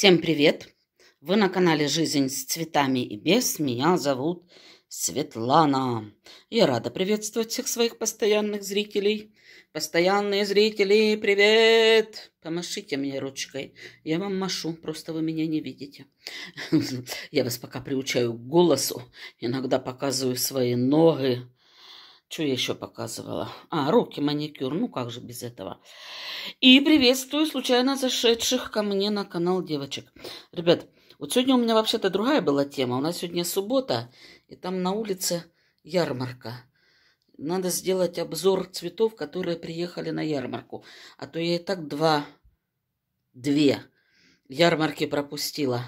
Всем привет! Вы на канале «Жизнь с цветами и без». Меня зовут Светлана. Я рада приветствовать всех своих постоянных зрителей. Постоянные зрители, привет! Помашите мне ручкой. Я вам машу, просто вы меня не видите. Я вас пока приучаю к голосу. Иногда показываю свои ноги. Что я еще показывала? А, руки, маникюр. Ну, как же без этого? И приветствую случайно зашедших ко мне на канал девочек. Ребят, вот сегодня у меня вообще-то другая была тема. У нас сегодня суббота, и там на улице ярмарка. Надо сделать обзор цветов, которые приехали на ярмарку. А то я и так два, две ярмарки пропустила.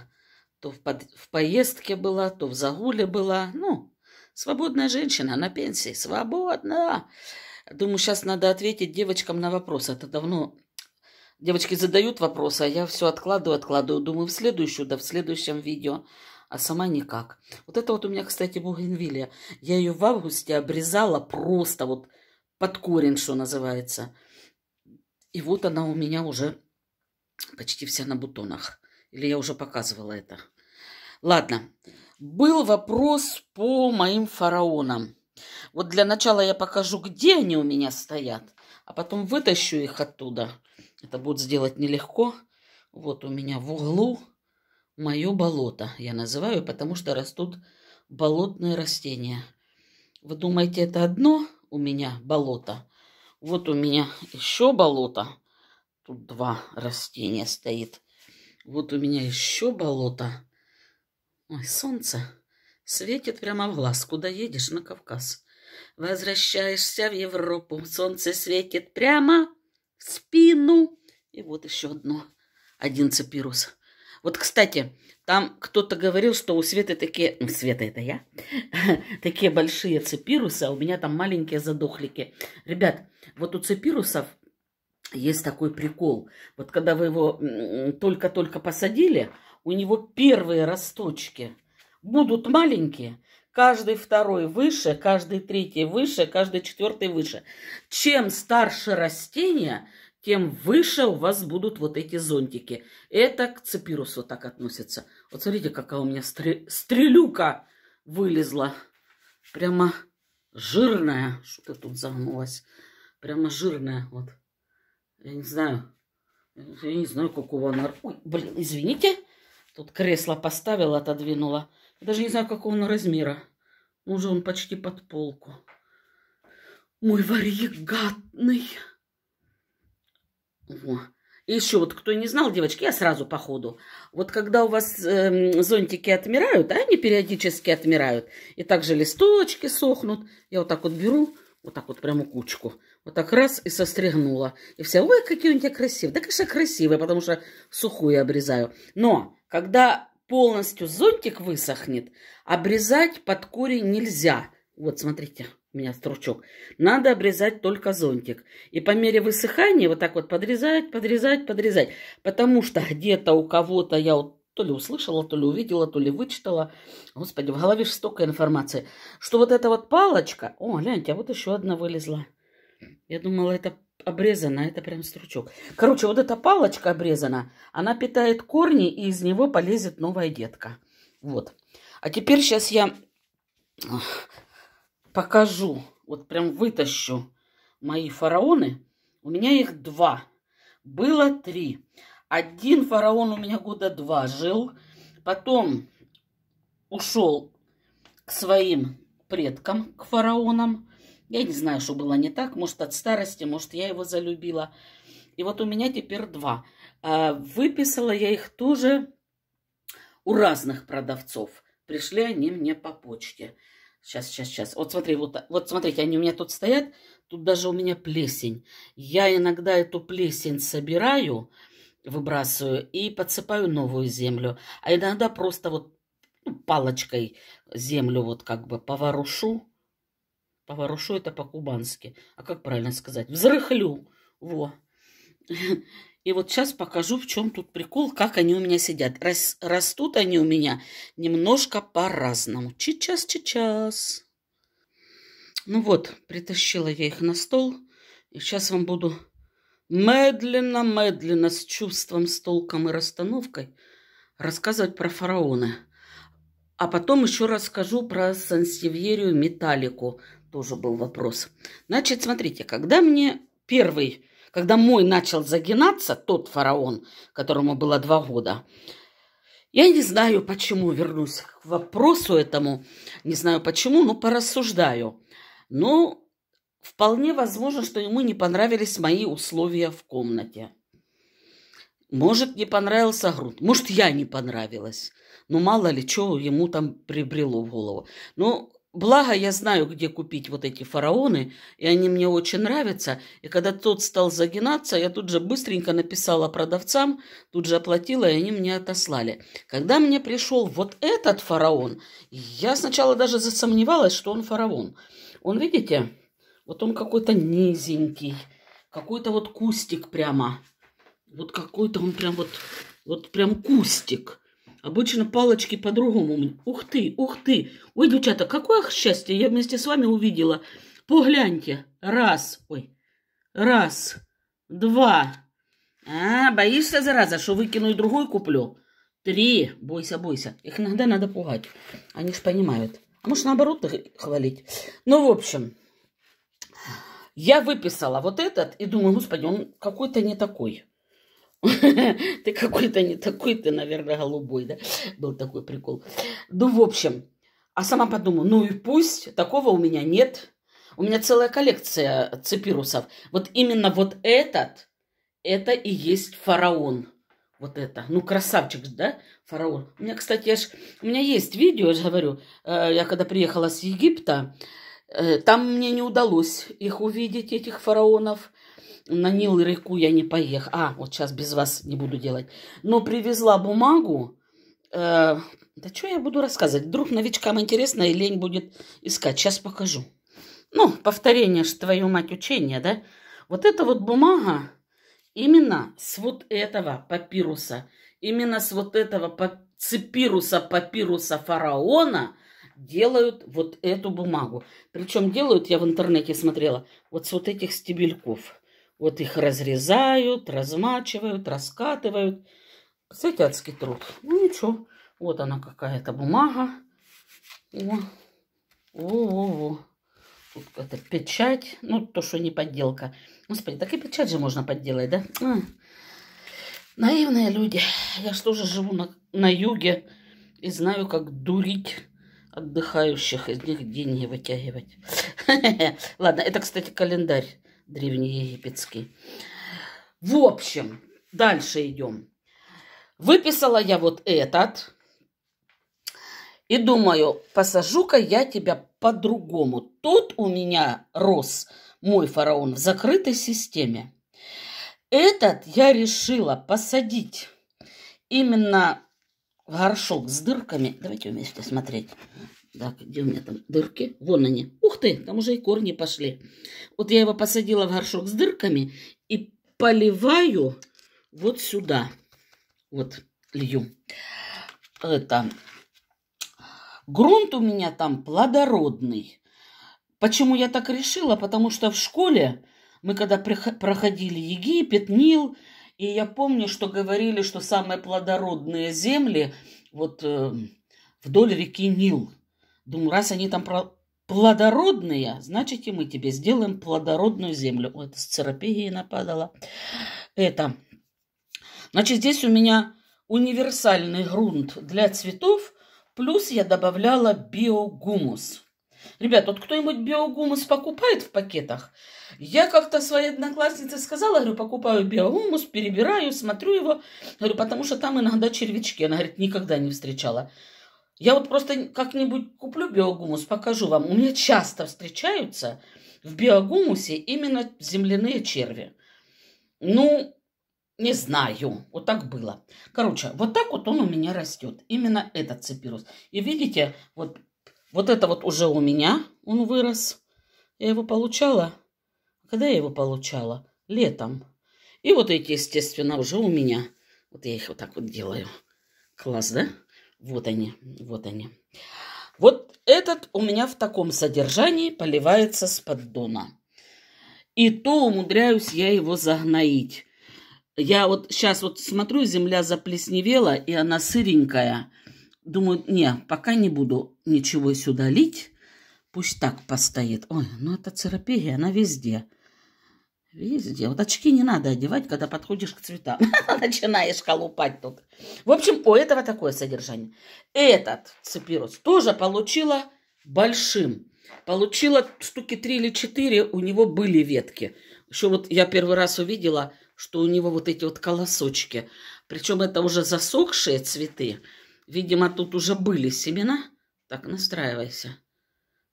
То в, под, в поездке была, то в загуле была. Ну, Свободная женщина на пенсии. Свободна. Думаю, сейчас надо ответить девочкам на вопрос. Это давно... Девочки задают вопросы, а я все откладываю, откладываю. Думаю, в следующую, да в следующем видео. А сама никак. Вот это вот у меня, кстати, бугенвилия. Я ее в августе обрезала просто вот под корень, что называется. И вот она у меня уже почти вся на бутонах. Или я уже показывала это? Ладно, был вопрос по моим фараонам. Вот для начала я покажу, где они у меня стоят, а потом вытащу их оттуда. Это будет сделать нелегко. Вот у меня в углу мое болото. Я называю, потому что растут болотные растения. Вы думаете, это одно у меня болото? Вот у меня еще болото. Тут два растения стоит. Вот у меня еще болото. Ой, солнце светит прямо в глаз, куда едешь на Кавказ. Возвращаешься в Европу, солнце светит прямо в спину. И вот еще одно, один цепирус. Вот, кстати, там кто-то говорил, что у Светы такие... Света, это я. такие большие цепирусы, а у меня там маленькие задохлики. Ребят, вот у цепирусов есть такой прикол. Вот когда вы его только-только посадили, у него первые росточки будут маленькие, каждый второй выше, каждый третий выше, каждый четвертый выше. Чем старше растение, тем выше у вас будут вот эти зонтики. Это к цепирусу так относится. Вот смотрите, какая у меня стрель... стрелюка вылезла. Прямо жирная. Что-то тут загнулась. Прямо жирная. Вот. Я не знаю. Я не знаю, какого она... Ой, блин, извините. Тут кресло поставила, отодвинула. Я даже не знаю, какого он размера. уже он почти под полку. Мой варигатный. О. И еще вот, кто не знал, девочки, я сразу по ходу. Вот когда у вас э, зонтики отмирают, а они периодически отмирают, и также листочки сохнут, я вот так вот беру, вот так вот прямо кучку. Вот так раз и состригнула. И все, ой, какие у тебя красивые. Да, конечно, красивые, потому что сухую обрезаю. Но когда полностью зонтик высохнет, обрезать под корень нельзя. Вот, смотрите, у меня стручок. Надо обрезать только зонтик. И по мере высыхания вот так вот подрезать, подрезать, подрезать. Потому что где-то у кого-то я вот то ли услышала, то ли увидела, то ли вычитала. Господи, в голове же столько информации. Что вот эта вот палочка... О, гляньте, а вот еще одна вылезла. Я думала, это Обрезана, это прям стручок. Короче, вот эта палочка обрезана, она питает корни, и из него полезет новая детка. Вот. А теперь сейчас я покажу, вот прям вытащу мои фараоны. У меня их два. Было три. Один фараон у меня года два жил, потом ушел к своим предкам, к фараонам. Я не знаю, что было не так. Может, от старости, может, я его залюбила. И вот у меня теперь два. А, выписала я их тоже у разных продавцов. Пришли они мне по почте. Сейчас, сейчас, сейчас. Вот смотри, вот, вот смотрите, они у меня тут стоят. Тут даже у меня плесень. Я иногда эту плесень собираю, выбрасываю и подсыпаю новую землю. А иногда просто вот ну, палочкой землю вот как бы поворушу поворушу это по-кубански. А как правильно сказать? Взрыхлю. Во. И вот сейчас покажу, в чем тут прикол, как они у меня сидят. Рас, растут они у меня немножко по-разному. чичас, чичас. Ну вот, притащила я их на стол. И сейчас вам буду медленно, медленно, с чувством, с толком и расстановкой рассказывать про фараоны, А потом еще расскажу про Сансевьерию Металлику тоже был вопрос. Значит, смотрите, когда мне первый, когда мой начал загинаться, тот фараон, которому было два года, я не знаю, почему вернусь к вопросу этому, не знаю почему, но порассуждаю. Но вполне возможно, что ему не понравились мои условия в комнате. Может, не понравился груд, может, я не понравилась. Ну, мало ли, что ему там прибрело в голову. Но ну, Благо, я знаю, где купить вот эти фараоны, и они мне очень нравятся. И когда тот стал загинаться, я тут же быстренько написала продавцам, тут же оплатила, и они мне отослали. Когда мне пришел вот этот фараон, я сначала даже засомневалась, что он фараон. Он, видите, вот он какой-то низенький, какой-то вот кустик прямо. Вот какой-то он прям вот, вот прям кустик. Обычно палочки по-другому. Ух ты, ух ты. Ой, девчата, какое счастье я вместе с вами увидела. Погляньте. Раз. Ой. Раз. Два. А, боишься, зараза, что выкину и другой куплю? Три. Бойся, бойся. Их иногда надо пугать. Они ж понимают. А может, наоборот, их хвалить. Ну, в общем, я выписала вот этот и думаю, господи, он какой-то не такой. Ты какой-то не такой, ты, наверное, голубой, да? Был такой прикол. Ну, в общем, а сама подумала, ну и пусть, такого у меня нет. У меня целая коллекция цепирусов. Вот именно вот этот, это и есть фараон. Вот это. Ну, красавчик, да, фараон. У меня, кстати, я ж, у меня есть видео, я же говорю, э, я когда приехала с Египта, э, там мне не удалось их увидеть, этих фараонов на Нил и реку я не поехала. А, вот сейчас без вас не буду делать. Но привезла бумагу. Э, да что я буду рассказывать? Вдруг новичкам интересно и лень будет искать. Сейчас покажу. Ну, повторение ж твою мать учения, да? Вот эта вот бумага именно с вот этого папируса, именно с вот этого цепируса папируса фараона – делают вот эту бумагу. Причем делают, я в интернете смотрела, вот с вот этих стебельков. Вот их разрезают, размачивают, раскатывают. Кстати, адский труд. Ну, ничего. Вот она какая-то бумага. Во-во-во. Тут это печать. Ну, то, что не подделка. Господи, так и печать же можно подделать, да? А. Наивные люди. Я же тоже живу на, на юге и знаю, как дурить отдыхающих, из них деньги вытягивать. Ладно, это, кстати, календарь древнеегипетский. В общем, дальше идем. Выписала я вот этот. И думаю, посажу-ка я тебя по-другому. Тут у меня рос мой фараон в закрытой системе. Этот я решила посадить именно в горшок с дырками. Давайте вместе смотреть. Так, где у меня там дырки? Вон они. Ух ты, там уже и корни пошли. Вот я его посадила в горшок с дырками и поливаю вот сюда. Вот, лью. Это. Грунт у меня там плодородный. Почему я так решила? Потому что в школе мы когда проходили Египет, Нил, и я помню, что говорили, что самые плодородные земли вот э, вдоль реки Нил – Думаю, раз они там плодородные, значит, и мы тебе сделаем плодородную землю. Ой, это с церапией нападала. Это. Значит, здесь у меня универсальный грунт для цветов, плюс я добавляла биогумус. Ребят, вот кто-нибудь биогумус покупает в пакетах? Я как-то своей однокласснице сказала, говорю, покупаю биогумус, перебираю, смотрю его, говорю, потому что там иногда червячки. Она говорит, никогда не встречала. Я вот просто как-нибудь куплю биогумус, покажу вам. У меня часто встречаются в биогумусе именно земляные черви. Ну, не знаю, вот так было. Короче, вот так вот он у меня растет, именно этот цепирус. И видите, вот, вот это вот уже у меня он вырос. Я его получала, когда я его получала? Летом. И вот эти, естественно, уже у меня. Вот я их вот так вот делаю. Класс, да? Вот они, вот они. Вот этот у меня в таком содержании поливается с поддона. И то умудряюсь я его загноить. Я вот сейчас вот смотрю, земля заплесневела, и она сыренькая. Думаю, не, пока не буду ничего сюда лить. Пусть так постоит. Ой, ну это церапия, она везде. Везде. Вот очки не надо одевать, когда подходишь к цветам. Начинаешь колупать тут. В общем, у этого такое содержание. Этот цепирус тоже получила большим. Получила штуки три или четыре, у него были ветки. Еще вот я первый раз увидела, что у него вот эти вот колосочки. Причем это уже засохшие цветы. Видимо, тут уже были семена. Так, настраивайся.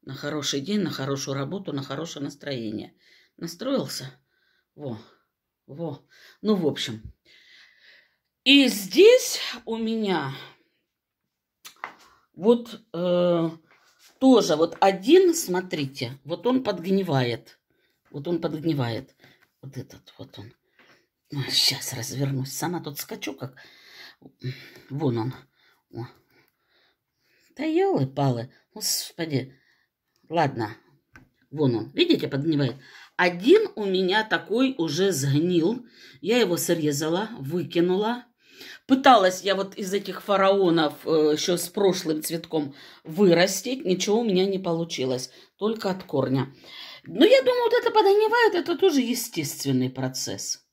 На хороший день, на хорошую работу, на хорошее настроение. Настроился? Во, во. Ну, в общем. И здесь у меня вот э, тоже вот один, смотрите, вот он подгнивает. Вот он подгнивает. Вот этот вот он. Ну, сейчас развернусь. Сама тут скачу, как... Вон он. О. Да елы-палы. Господи. Ладно. Вон он. Видите, подгнивает. Один у меня такой уже сгнил. Я его срезала, выкинула. Пыталась я вот из этих фараонов э, еще с прошлым цветком вырастить. Ничего у меня не получилось. Только от корня. Но я думаю, вот это подогнивает, это тоже естественный процесс.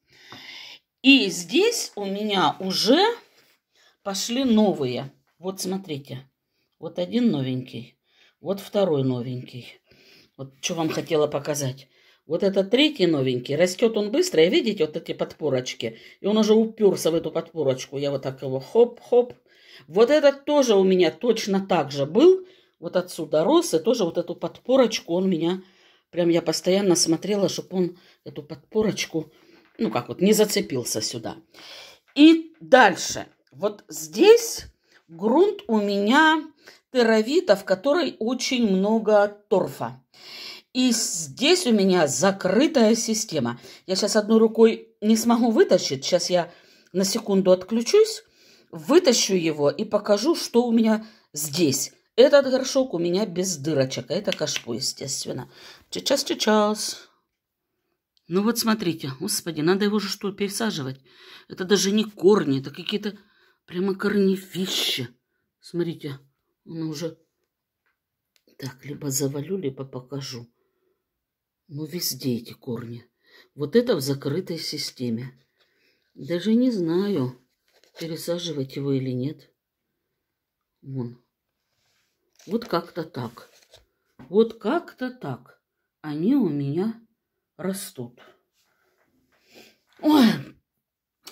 И здесь у меня уже пошли новые. Вот смотрите. Вот один новенький. Вот второй новенький. Вот что вам хотела показать. Вот этот третий новенький, растет он быстро, и видите вот эти подпорочки? И он уже уперся в эту подпорочку. Я вот так его хоп-хоп. Вот этот тоже у меня точно так же был. Вот отсюда рос, и тоже вот эту подпорочку он меня... Прям я постоянно смотрела, чтобы он эту подпорочку, ну как вот, не зацепился сюда. И дальше. Вот здесь грунт у меня теровитов, в которой очень много торфа. И здесь у меня закрытая система. Я сейчас одной рукой не смогу вытащить. Сейчас я на секунду отключусь, вытащу его и покажу, что у меня здесь. Этот горшок у меня без дырочек, а это кашпо, естественно. Сейчас, сейчас. Ну вот смотрите, господи, надо его же что, пересаживать? Это даже не корни, это какие-то прямо корневища. Смотрите, он уже... Так, либо завалю, либо покажу. Ну, везде эти корни. Вот это в закрытой системе. Даже не знаю, пересаживать его или нет. Вон. Вот как-то так. Вот как-то так. Они у меня растут. Ой,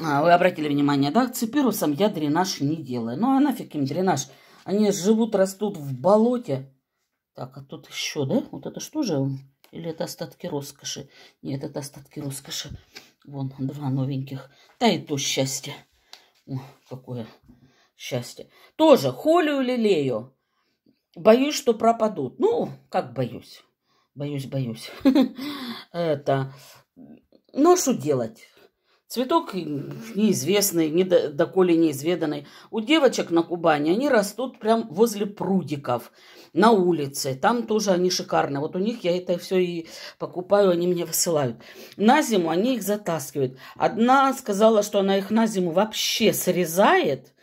а, вы обратили внимание, да? Ципирусом я дренаж не делаю. Ну, а нафиг им дренаж? Они живут, растут в болоте. Так, а тут еще, да? Вот это что же? Или это остатки роскоши? Нет, это остатки роскоши. Вон, два новеньких. Да и то счастье. О, какое счастье. Тоже холю лелею. Боюсь, что пропадут. Ну, как боюсь. Боюсь, боюсь. Это... Ну, что делать? Цветок неизвестный, не до, доколе неизведанный. У девочек на Кубани они растут прям возле прудиков, на улице. Там тоже они шикарные. Вот у них я это все и покупаю, они мне высылают. На зиму они их затаскивают. Одна сказала, что она их на зиму вообще срезает,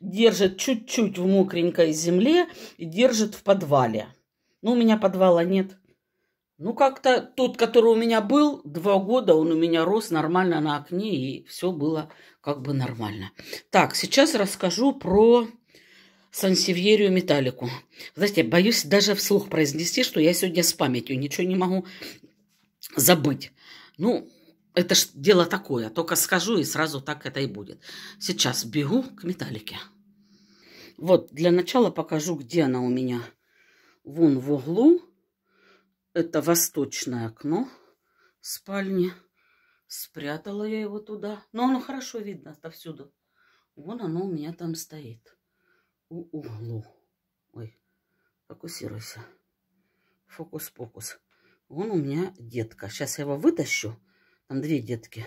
держит чуть-чуть в мокренькой земле и держит в подвале. Но ну, у меня подвала нет. Ну, как-то тот, который у меня был, два года он у меня рос нормально на окне, и все было как бы нормально. Так, сейчас расскажу про Сансевьерию Металлику. Знаете, я боюсь даже вслух произнести, что я сегодня с памятью ничего не могу забыть. Ну, это ж дело такое, только скажу, и сразу так это и будет. Сейчас бегу к Металлике. Вот, для начала покажу, где она у меня. Вон в углу – это восточное окно спальни. Спрятала я его туда. Но оно хорошо видно отовсюду. Вон оно у меня там стоит. У углу. Ой, фокусируйся. Фокус-покус. Вон у меня детка. Сейчас я его вытащу. Там две детки.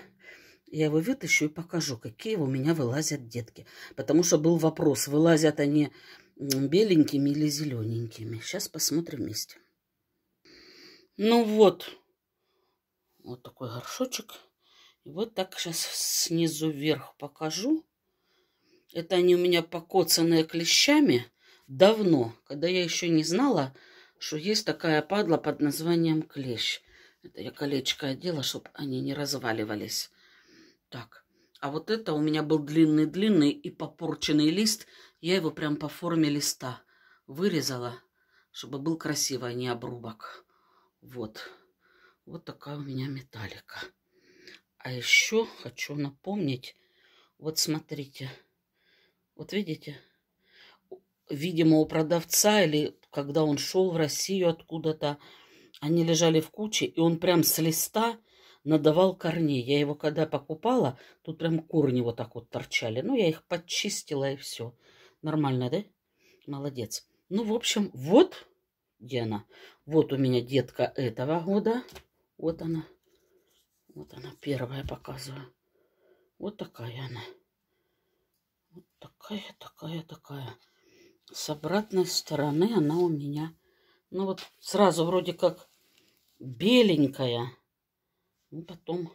Я его вытащу и покажу, какие у меня вылазят детки. Потому что был вопрос, вылазят они беленькими или зелененькими. Сейчас посмотрим вместе. Ну вот. Вот такой горшочек. И вот так сейчас снизу вверх покажу. Это они у меня покоцанные клещами давно, когда я еще не знала, что есть такая падла под названием клещ. Это я колечко одела, чтобы они не разваливались. Так, а вот это у меня был длинный-длинный и попорченный лист. Я его прям по форме листа вырезала, чтобы был красивый, а не обрубок. Вот. Вот такая у меня металлика. А еще хочу напомнить. Вот смотрите. Вот видите? Видимо, у продавца или когда он шел в Россию откуда-то, они лежали в куче, и он прям с листа надавал корней. Я его когда покупала, тут прям корни вот так вот торчали. Ну, я их подчистила и все. Нормально, да? Молодец. Ну, в общем, вот где она? Вот у меня детка этого года. Вот она. Вот она первая показываю. Вот такая она. Вот такая, такая, такая. С обратной стороны она у меня. Ну вот сразу вроде как беленькая. Ну потом...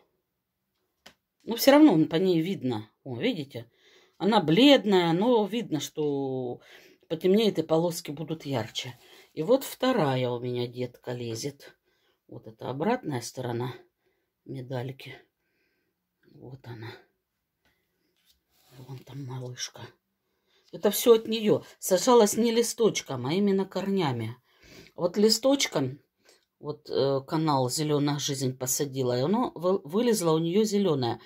Ну все равно по ней видно. О, видите? Она бледная, но видно, что потемнеет и полоски будут ярче. И вот вторая у меня детка лезет. Вот это обратная сторона медальки. Вот она. Вон там малышка. Это все от нее. Сажалась не листочком, а именно корнями. Вот листочком, вот э, канал «Зеленая жизнь» посадила, и оно вылезло у нее зеленое.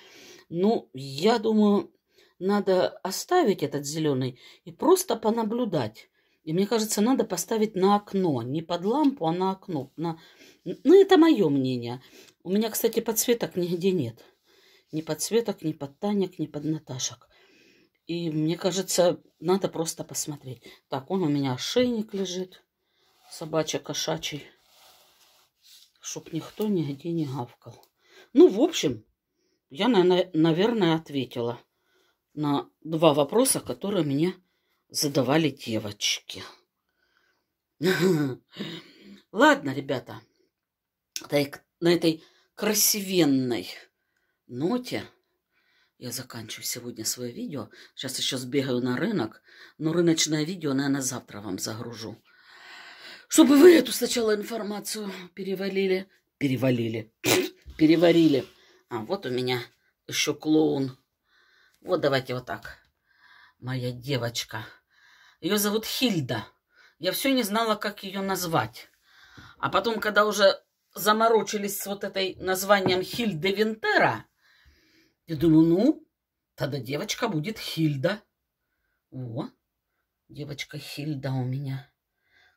Ну, я думаю, надо оставить этот зеленый и просто понаблюдать. И мне кажется, надо поставить на окно. Не под лампу, а на окно. На... Ну, это мое мнение. У меня, кстати, подсветок нигде нет. Ни подсветок, ни под Танек, ни под Наташек. И мне кажется, надо просто посмотреть. Так, он у меня ошейник лежит. Собачий, кошачий. Чтоб никто нигде не гавкал. Ну, в общем, я, наверное, ответила на два вопроса, которые меня задавали девочки. Ладно, ребята, на этой красивенной ноте я заканчиваю сегодня свое видео. Сейчас еще сбегаю на рынок, но рыночное видео, наверное, завтра вам загружу. Чтобы вы эту сначала информацию перевалили. Перевалили. Переварили. А вот у меня еще клоун. Вот давайте вот так. Моя девочка. Ее зовут Хильда. Я все не знала, как ее назвать. А потом, когда уже заморочились с вот этой названием Хильда Винтера, я думаю, ну, тогда девочка будет Хильда. О, девочка Хильда у меня.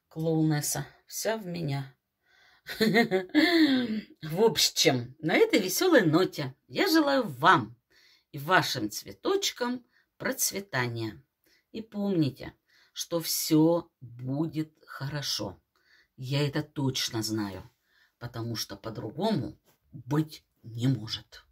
Клоунесса. Вся в меня. В общем, на этой веселой ноте я желаю вам и вашим цветочкам процветания. И помните – что все будет хорошо. Я это точно знаю, потому что по-другому быть не может.